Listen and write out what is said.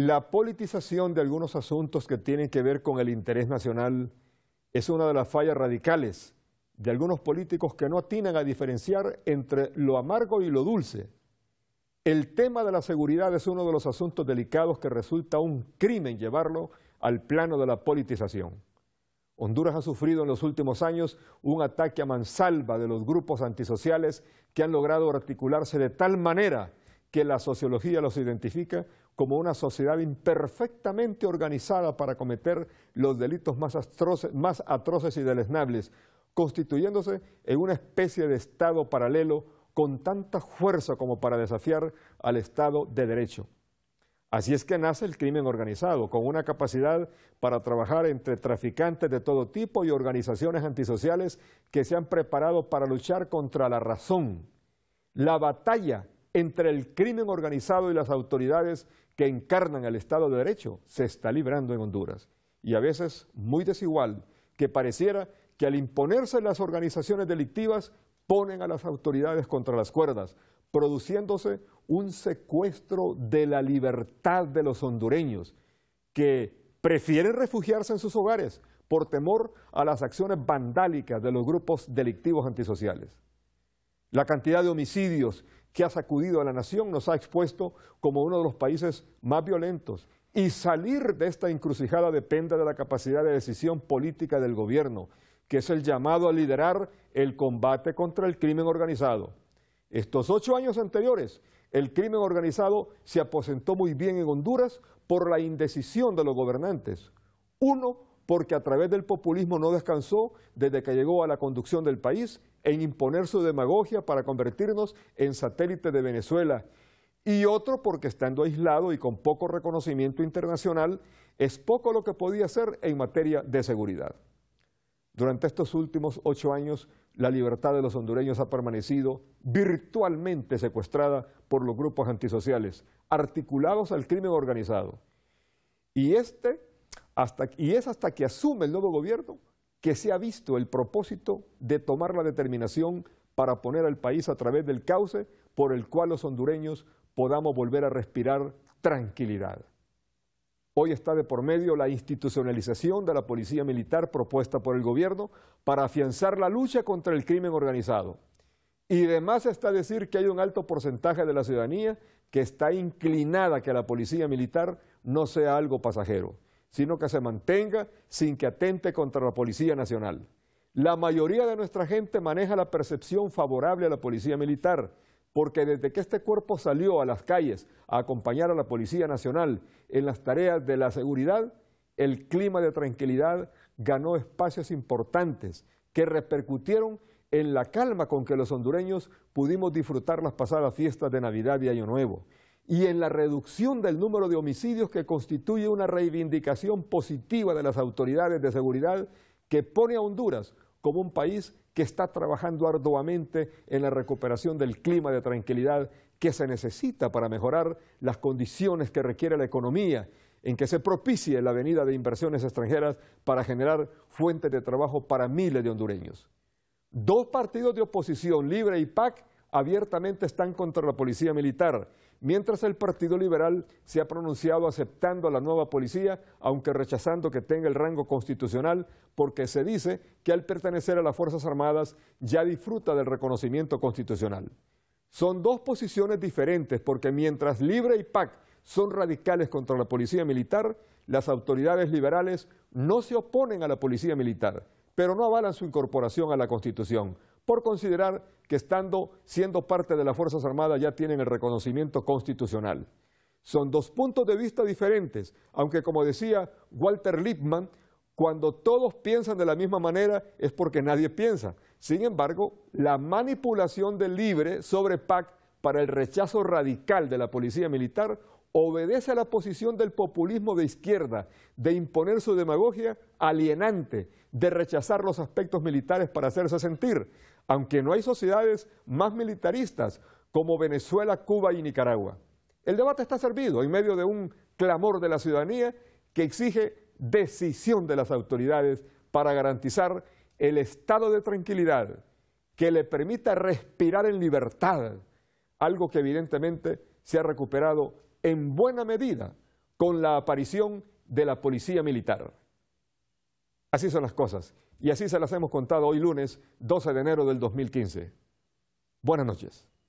La politización de algunos asuntos que tienen que ver con el interés nacional es una de las fallas radicales de algunos políticos que no atinan a diferenciar entre lo amargo y lo dulce. El tema de la seguridad es uno de los asuntos delicados que resulta un crimen llevarlo al plano de la politización. Honduras ha sufrido en los últimos años un ataque a mansalva de los grupos antisociales que han logrado articularse de tal manera que la sociología los identifica como una sociedad imperfectamente organizada para cometer los delitos más, atroces, y deleznables, constituyéndose en una especie de Estado paralelo con tanta fuerza como para desafiar al Estado de Derecho. Así es que nace el crimen organizado, con una capacidad para trabajar entre traficantes de todo tipo y organizaciones antisociales que se han preparado para luchar contra la razón. La batalla entre el crimen organizado y las autoridades que encarnan el Estado de Derecho se está librando en Honduras, y a veces muy desigual, que pareciera que al imponerse las organizaciones delictivas ponen a las autoridades contra las cuerdas, produciéndose un secuestro de la libertad de los hondureños, que prefieren refugiarse en sus hogares por temor a las acciones vandálicas de los grupos delictivos antisociales. La cantidad de homicidios que ha sacudido a la nación, nos ha expuesto como uno de los países más violentos. Y salir de esta encrucijada depende de la capacidad de decisión política del gobierno, que es el llamado a liderar el combate contra el crimen organizado. Estos ocho años anteriores, el crimen organizado se aposentó muy bien en Honduras por la indecisión de los gobernantes. Uno porque a través del populismo no descansó desde que llegó a la conducción del país en imponer su demagogia para convertirnos en satélite de Venezuela, y otro porque estando aislado y con poco reconocimiento internacional, es poco lo que podía hacer en materia de seguridad. Durante estos últimos ocho años, la libertad de los hondureños ha permanecido virtualmente secuestrada por los grupos antisociales, articulados al crimen organizado. Y este y es hasta que asume el nuevo gobierno que se ha visto el propósito de tomar la determinación para poner al país a través del cauce por el cual los hondureños podamos volver a respirar tranquilidad. Hoy está de por medio la institucionalización de la policía militar propuesta por el gobierno para afianzar la lucha contra el crimen organizado. Y además está decir que hay un alto porcentaje de la ciudadanía que está inclinada a que la policía militar no sea algo pasajero sino que se mantenga sin que atente contra la Policía Nacional. La mayoría de nuestra gente maneja la percepción favorable a la Policía Militar, porque desde que este cuerpo salió a las calles a acompañar a la Policía Nacional en las tareas de la seguridad, el clima de tranquilidad ganó espacios importantes que repercutieron en la calma con que los hondureños pudimos disfrutar las pasadas fiestas de Navidad y Año Nuevo y en la reducción del número de homicidios que constituye una reivindicación positiva de las autoridades de seguridad que pone a Honduras como un país que está trabajando arduamente en la recuperación del clima de tranquilidad que se necesita para mejorar las condiciones que requiere la economía, en que se propicie la venida de inversiones extranjeras para generar fuentes de trabajo para miles de hondureños. Dos partidos de oposición, Libre y PAC, abiertamente están contra la policía militar, mientras el Partido Liberal se ha pronunciado aceptando a la nueva policía, aunque rechazando que tenga el rango constitucional, porque se dice que al pertenecer a las Fuerzas Armadas ya disfruta del reconocimiento constitucional. Son dos posiciones diferentes, porque mientras Libre y PAC son radicales contra la policía militar, las autoridades liberales no se oponen a la policía militar, pero no avalan su incorporación a la Constitución por considerar que estando siendo parte de las Fuerzas Armadas ya tienen el reconocimiento constitucional. Son dos puntos de vista diferentes, aunque como decía Walter Lippmann, cuando todos piensan de la misma manera es porque nadie piensa. Sin embargo, la manipulación del libre sobre PAC para el rechazo radical de la policía militar obedece a la posición del populismo de izquierda, de imponer su demagogia alienante, de rechazar los aspectos militares para hacerse sentir, aunque no hay sociedades más militaristas como Venezuela, Cuba y Nicaragua. El debate está servido en medio de un clamor de la ciudadanía que exige decisión de las autoridades para garantizar el estado de tranquilidad que le permita respirar en libertad, algo que evidentemente se ha recuperado en buena medida con la aparición de la policía militar. Así son las cosas y así se las hemos contado hoy lunes 12 de enero del 2015. Buenas noches.